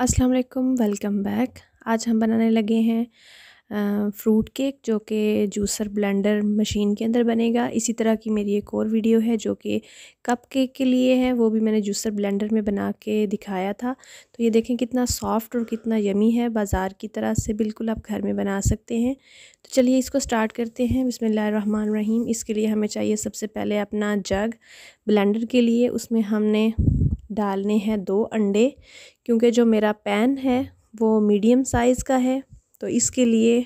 अस्सलाम वालेकुम welcome back आज हम बनाने लगे हैं फ्रूट केक जो कि जूसर ब्लेंडर मशीन के अंदर बनेगा इसी तरह की मेरी एक और वीडियो है जो कि कप केक के लिए है वो भी मैंने जूसर ब्लेंडर में बना के दिखाया था तो ये देखें कितना सॉफ्ट और कितना यमी है बाज़ार की तरह से बिल्कुल आप घर में बना सकते हैं तो चलिए इसको स्टार्ट करते हैं बसमान रहीम इसके लिए हमें चाहिए सबसे पहले अपना जग ब्लेंडर के लिए उसमें हमने डालने हैं दो अंडे क्योंकि जो मेरा पैन है वो मीडियम साइज़ का है तो इसके लिए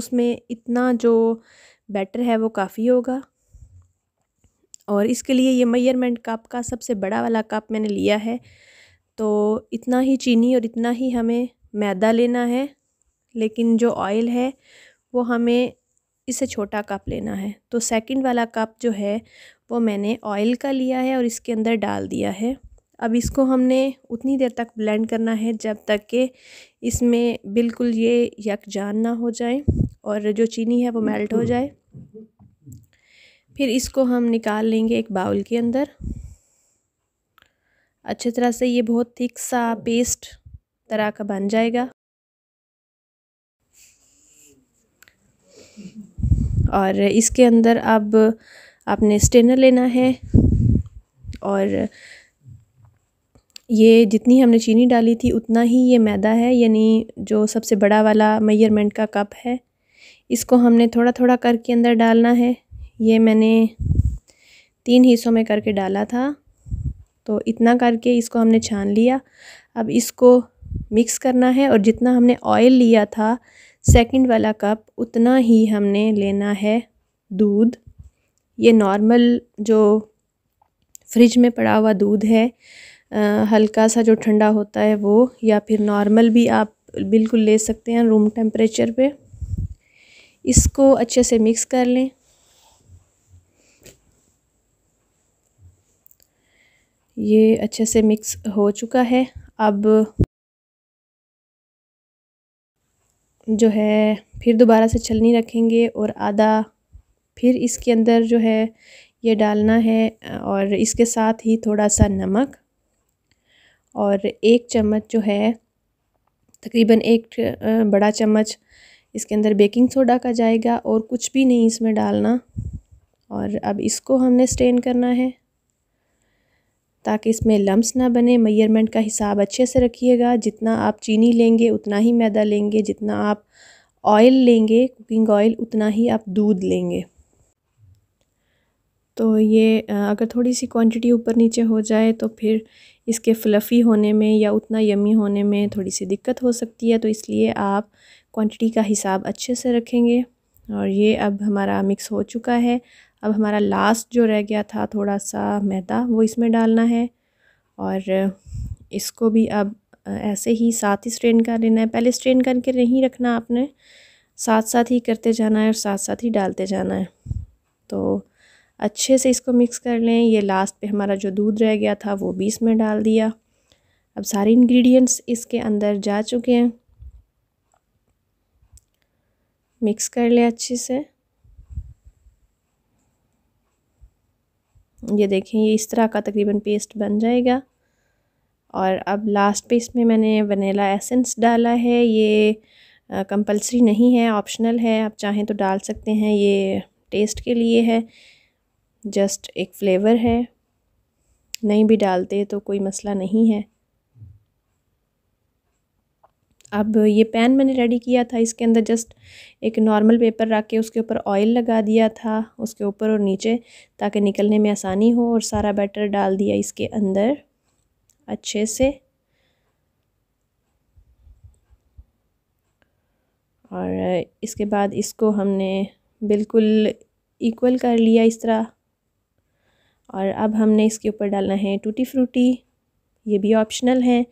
उसमें इतना जो बैटर है वो काफ़ी होगा और इसके लिए ये मैयरमेंट कप का सबसे बड़ा वाला कप मैंने लिया है तो इतना ही चीनी और इतना ही हमें मैदा लेना है लेकिन जो ऑयल है वो हमें इससे छोटा कप लेना है तो सेकंड वाला कप जो है वो मैंने ऑयल का लिया है और इसके अंदर डाल दिया है अब इसको हमने उतनी देर तक ब्लेंड करना है जब तक कि इसमें बिल्कुल ये यकजान ना हो जाए और जो चीनी है वो मेल्ट हो जाए फिर इसको हम निकाल लेंगे एक बाउल के अंदर अच्छी तरह से ये बहुत थिक सा पेस्ट तरह का बन जाएगा और इसके अंदर अब आपने स्टेनर लेना है और ये जितनी हमने चीनी डाली थी उतना ही ये मैदा है यानी जो सबसे बड़ा वाला मेयरमेंट का कप है इसको हमने थोड़ा थोड़ा करके अंदर डालना है ये मैंने तीन हिस्सों में करके डाला था तो इतना करके इसको हमने छान लिया अब इसको मिक्स करना है और जितना हमने ऑयल लिया था सेकंड वाला कप उतना ही हमने लेना है दूध ये नॉर्मल जो फ्रिज में पड़ा हुआ दूध है हल्का सा जो ठंडा होता है वो या फिर नॉर्मल भी आप बिल्कुल ले सकते हैं रूम टेम्परेचर पे इसको अच्छे से मिक्स कर लें ये अच्छे से मिक्स हो चुका है अब जो है फिर दोबारा से छलनी रखेंगे और आधा फिर इसके अंदर जो है ये डालना है और इसके साथ ही थोड़ा सा नमक और एक चम्मच जो है तकरीबन एक बड़ा चम्मच इसके अंदर बेकिंग सोडा का जाएगा और कुछ भी नहीं इसमें डालना और अब इसको हमने स्टेन करना है ताकि इसमें लम्स ना बने मेयरमेंट का हिसाब अच्छे से रखिएगा जितना आप चीनी लेंगे उतना ही मैदा लेंगे जितना आप ऑयल लेंगे कुकिंग ऑयल उतना ही आप दूध लेंगे तो ये अगर थोड़ी सी क्वांटिटी ऊपर नीचे हो जाए तो फिर इसके फ़्लफ़ी होने में या उतना यमी होने में थोड़ी सी दिक्कत हो सकती है तो इसलिए आप क्वांटिटी का हिसाब अच्छे से रखेंगे और ये अब हमारा मिक्स हो चुका है अब हमारा लास्ट जो रह गया था थोड़ा सा मैदा वो इसमें डालना है और इसको भी अब ऐसे ही साथ ही स्ट्रेन कर लेना है पहले स्ट्रेन करके नहीं रखना आपने साथ साथ ही करते जाना है और साथ साथ ही डालते जाना है तो अच्छे से इसको मिक्स कर लें ये लास्ट पे हमारा जो दूध रह गया था वो भी इसमें डाल दिया अब सारे इंग्रेडिएंट्स इसके अंदर जा चुके हैं मिक्स कर लें अच्छे से ये देखें ये इस तरह का तकरीबन पेस्ट बन जाएगा और अब लास्ट पे इसमें मैंने वनीला एसेंस डाला है ये कंपलसरी नहीं है ऑप्शनल है आप चाहें तो डाल सकते हैं ये टेस्ट के लिए है जस्ट एक फ़्लेवर है नहीं भी डालते तो कोई मसला नहीं है अब ये पैन मैंने रेडी किया था इसके अंदर जस्ट एक नॉर्मल पेपर रख के उसके ऊपर ऑयल लगा दिया था उसके ऊपर और नीचे ताकि निकलने में आसानी हो और सारा बैटर डाल दिया इसके अंदर अच्छे से और इसके बाद इसको हमने बिल्कुल इक्वल कर लिया इस तरह और अब हमने इसके ऊपर डालना है टूटी फ्रूटी ये भी ऑप्शनल हैं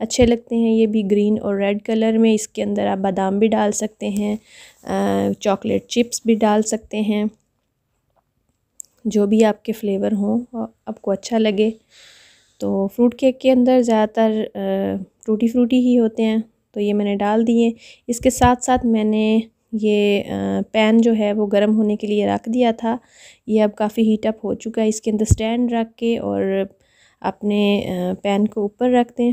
अच्छे लगते हैं ये भी ग्रीन और रेड कलर में इसके अंदर आप बादाम भी डाल सकते हैं चॉकलेट चिप्स भी डाल सकते हैं जो भी आपके फ्लेवर हों आपको अच्छा लगे तो फ्रूट केक के अंदर ज़्यादातर टूटी फ्रूटी ही होते हैं तो ये मैंने डाल दिए इसके साथ साथ मैंने ये पैन जो है वो गर्म होने के लिए रख दिया था ये अब काफ़ी हीट अप हो चुका है इसके अंदर स्टैंड रख के और अपने पैन को ऊपर रख दें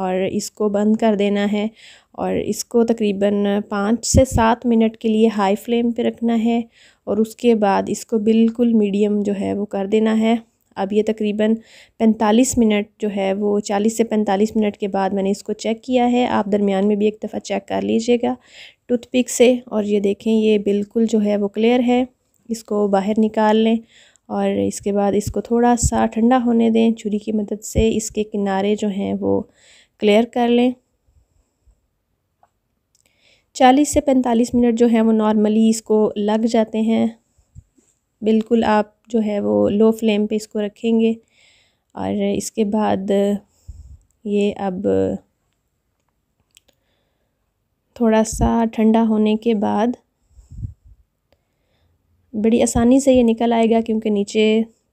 और इसको बंद कर देना है और इसको तकरीबन पाँच से सात मिनट के लिए हाई फ्लेम पे रखना है और उसके बाद इसको बिल्कुल मीडियम जो है वो कर देना है अब ये तकरीबन 45 मिनट जो है वो 40 से 45 मिनट के बाद मैंने इसको चेक किया है आप दरमियान में भी एक दफ़ा चेक कर लीजिएगा टूथपिक से और ये देखें ये बिल्कुल जो है वो क्लियर है इसको बाहर निकाल लें और इसके बाद इसको थोड़ा सा ठंडा होने दें छुरी की मदद से इसके किनारे जो हैं वो क्लियर कर लें चालीस से पैंतालीस मिनट जो है वो नॉर्मली इसको लग जाते हैं बिल्कुल आप जो है वो लो फ्लेम पे इसको रखेंगे और इसके बाद ये अब थोड़ा सा ठंडा होने के बाद बड़ी आसानी से ये निकल आएगा क्योंकि नीचे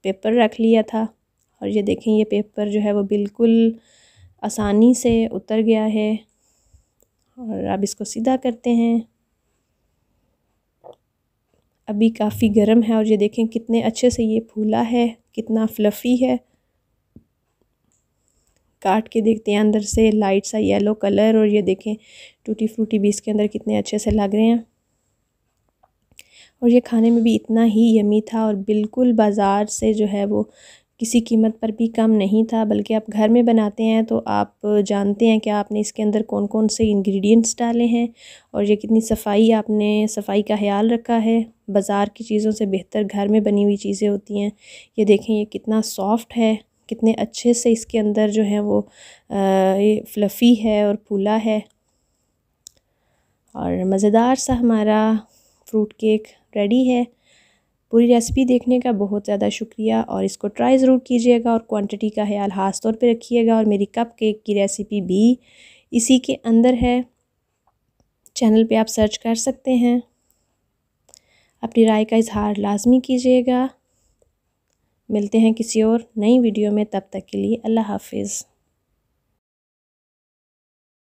पेपर रख लिया था और ये देखें ये पेपर जो है वो बिल्कुल आसानी से उतर गया है और अब इसको सीधा करते हैं अभी काफ़ी गर्म है और ये देखें कितने अच्छे से ये फूला है कितना फ्लफ़ी है काट के देखते हैं अंदर से लाइट सा येलो कलर और ये देखें टूटी फ्रूटी भी इसके अंदर कितने अच्छे से लग रहे हैं और ये खाने में भी इतना ही यमी था और बिल्कुल बाज़ार से जो है वो किसी कीमत पर भी कम नहीं था बल्कि आप घर में बनाते हैं तो आप जानते हैं कि आपने इसके अंदर कौन कौन से इंग्रेडिएंट्स डाले हैं और ये कितनी सफाई आपने सफाई का ख्याल रखा है बाज़ार की चीज़ों से बेहतर घर में बनी हुई चीज़ें होती हैं ये देखें ये कितना सॉफ्ट है कितने अच्छे से इसके अंदर जो है वो ये फ्लफ़ी है और फूला है और मज़ेदार सा हमारा फ्रूट केक रेडी है पूरी रेसिपी देखने का बहुत ज़्यादा शुक्रिया और इसको ट्राई ज़रूर कीजिएगा और क्वांटिटी का ख्याल ख़ास तौर पे रखिएगा और मेरी कप केक की रेसिपी भी इसी के अंदर है चैनल पे आप सर्च कर सकते हैं अपनी राय का इजहार लाजमी कीजिएगा मिलते हैं किसी और नई वीडियो में तब तक के लिए अल्लाह हाफिज़